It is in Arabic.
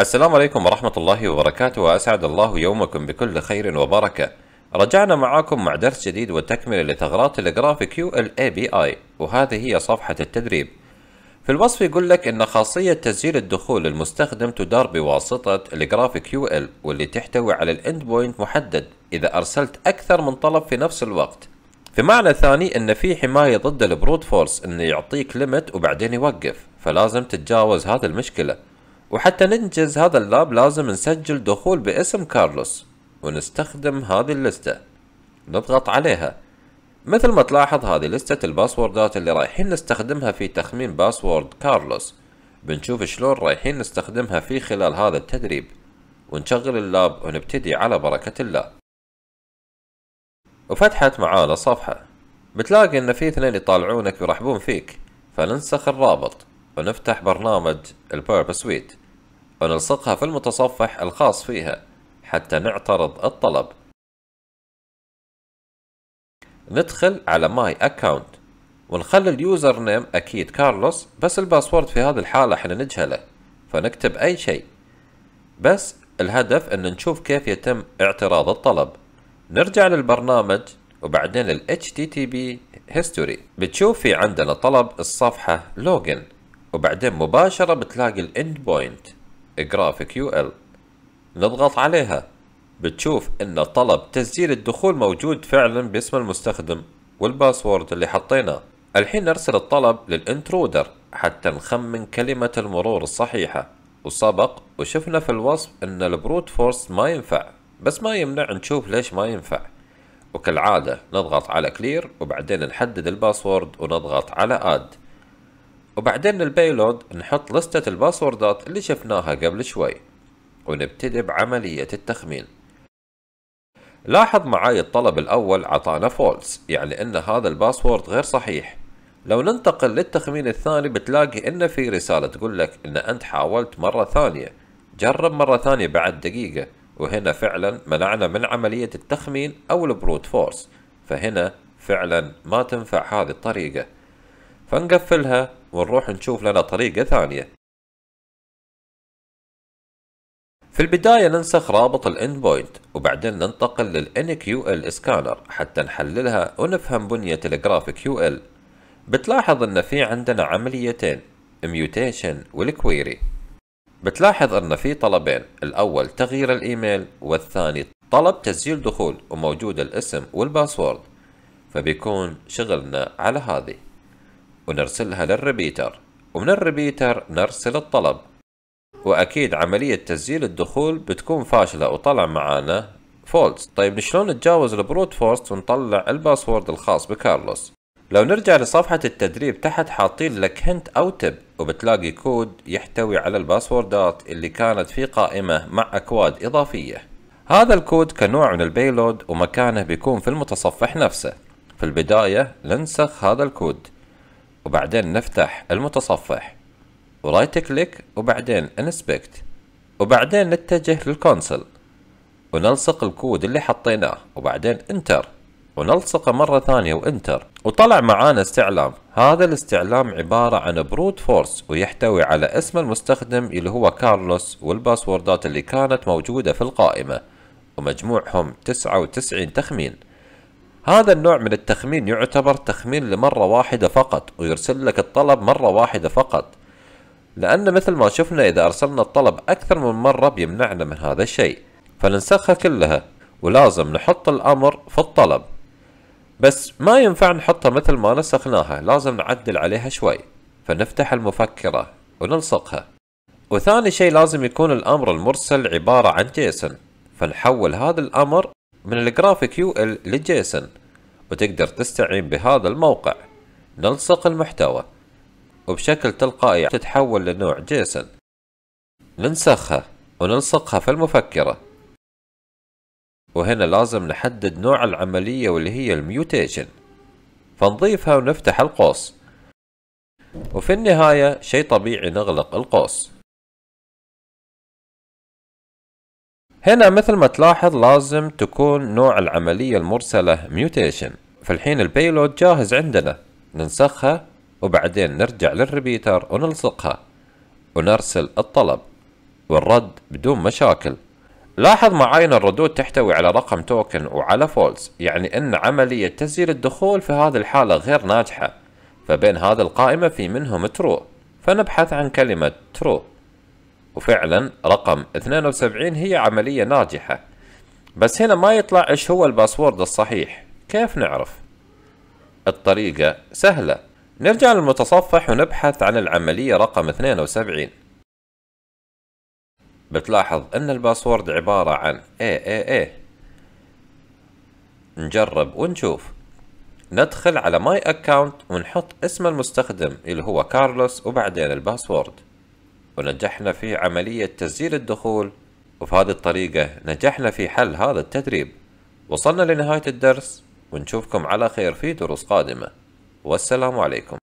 السلام عليكم ورحمة الله وبركاته وأسعد الله يومكم بكل خير وبركة رجعنا معاكم مع درس جديد وتكملة لثغرات بي آي وهذه هي صفحة التدريب في الوصف يقول لك أن خاصية تسجيل الدخول للمستخدم تدار بواسطة الجراف QL واللي تحتوي على الاند بوينت محدد إذا أرسلت أكثر من طلب في نفس الوقت في معنى ثاني ان في حمايه ضد البروت فورس انه يعطيك ليمت وبعدين يوقف فلازم تتجاوز هذه المشكله وحتى ننجز هذا اللاب لازم نسجل دخول باسم كارلوس ونستخدم هذه اللستة نضغط عليها مثل ما تلاحظ هذه لستة الباسوردات اللي رايحين نستخدمها في تخمين باسورد كارلوس بنشوف شلون رايحين نستخدمها في خلال هذا التدريب ونشغل اللاب ونبتدي على بركة الله وفتحت معانا صفحة بتلاقي ان في اثنين يطالعونك ويرحبون فيك فننسخ الرابط ونفتح برنامج البيرب سويت ونلصقها في المتصفح الخاص فيها حتى نعترض الطلب ندخل على ماي اكونت ونخلي اليوزر نيم اكيد كارلوس بس الباسورد في هذه الحالة احنا نجهله فنكتب اي شيء بس الهدف ان نشوف كيف يتم اعتراض الطلب نرجع للبرنامج وبعدين ال HTTP history بتشوف في عندنا طلب الصفحة login وبعدين مباشرة بتلاقي الاند Point جراف ال نضغط عليها بتشوف ان طلب تسجيل الدخول موجود فعلا باسم المستخدم والباسورد اللي حطيناه الحين نرسل الطلب للانترودر حتى نخمن كلمة المرور الصحيحة وسبق وشفنا في الوصف ان البروت فورس ما ينفع بس ما يمنع نشوف ليش ما ينفع وكالعادة نضغط على كلير وبعدين نحدد الباسورد ونضغط على اد وبعدين البيلود نحط لستة الباسوردات اللي شفناها قبل شوي ونبتدي بعملية التخمين لاحظ معاي الطلب الأول عطانا فولس يعني أن هذا الباسورد غير صحيح لو ننتقل للتخمين الثاني بتلاقي أن في رسالة تقول لك أن أنت حاولت مرة ثانية جرب مرة ثانية بعد دقيقة وهنا فعلا منعنا من عملية التخمين أو البروت فورس فهنا فعلا ما تنفع هذه الطريقة فنقفلها ونروح نشوف لنا طريقة ثانية في البداية ننسخ رابط الاند بوينت وبعدين ننتقل للان كيو ال سكانر حتى نحللها ونفهم بنية الجراف كيو ال بتلاحظ ان في عندنا عمليتين ميوتيشن والكويري بتلاحظ ان في طلبين الاول تغيير الايميل والثاني طلب تسجيل دخول وموجود الاسم والباسورد فبيكون شغلنا على هذه ونرسلها للريبيتر ومن الريبيتر نرسل الطلب واكيد عملية تسجيل الدخول بتكون فاشلة وطلع معانا فولس طيب شلون نتجاوز البروت فورس ونطلع الباسورد الخاص بكارلوس لو نرجع لصفحة التدريب تحت حاطين لك هنت أو تب وبتلاقي كود يحتوي على الباسوردات اللي كانت في قائمة مع أكواد إضافية هذا الكود كنوع من البيلود ومكانه بيكون في المتصفح نفسه في البداية ننسخ هذا الكود وبعدين نفتح المتصفح ورايت كليك وبعدين انسبكت وبعدين نتجه للكونسل ونلصق الكود اللي حطيناه وبعدين انتر ونلصقه مرة ثانية وانتر وطلع معانا استعلام هذا الاستعلام عبارة عن بروت فورس ويحتوي على اسم المستخدم اللي هو كارلوس والباسوردات اللي كانت موجودة في القائمة ومجموعهم 99 تخمين هذا النوع من التخمين يعتبر تخمين لمرة واحدة فقط ويرسل لك الطلب مرة واحدة فقط لأن مثل ما شفنا إذا أرسلنا الطلب أكثر من مرة بيمنعنا من هذا الشيء فننسخها كلها ولازم نحط الأمر في الطلب بس ما ينفع نحطها مثل ما نسخناها لازم نعدل عليها شوي فنفتح المفكرة ونلصقها وثاني شيء لازم يكون الأمر المرسل عبارة عن جيسون فنحول هذا الأمر من الجرافيك يو ال لجيسون وتقدر تستعين بهذا الموقع نلصق المحتوى وبشكل تلقائي تتحول لنوع جيسون ننسخها ونلصقها في المفكرة وهنا لازم نحدد نوع العملية واللي هي الميوتيشن فنضيفها ونفتح القوس وفي النهاية شيء طبيعي نغلق القوس هنا مثل ما تلاحظ لازم تكون نوع العملية المرسلة ميوتيشن فالحين البيلود جاهز عندنا ننسخها وبعدين نرجع للريبيتر ونلصقها ونرسل الطلب والرد بدون مشاكل لاحظ معاين الردود تحتوي على رقم توكن وعلى فولس يعني ان عملية تسجيل الدخول في هذه الحالة غير ناجحة فبين هذه القائمة في منهم ترو فنبحث عن كلمة ترو وفعلا رقم 72 هي عملية ناجحة بس هنا ما يطلع ايش هو الباسورد الصحيح كيف نعرف الطريقة سهلة نرجع للمتصفح ونبحث عن العملية رقم 72 بتلاحظ ان الباسورد عبارة عن AAA نجرب ونشوف ندخل على ماي اكاونت ونحط اسم المستخدم اللي هو كارلوس وبعدين الباسورد ونجحنا في عملية تسجيل الدخول وفي هذه الطريقة نجحنا في حل هذا التدريب وصلنا لنهاية الدرس ونشوفكم على خير في دروس قادمة والسلام عليكم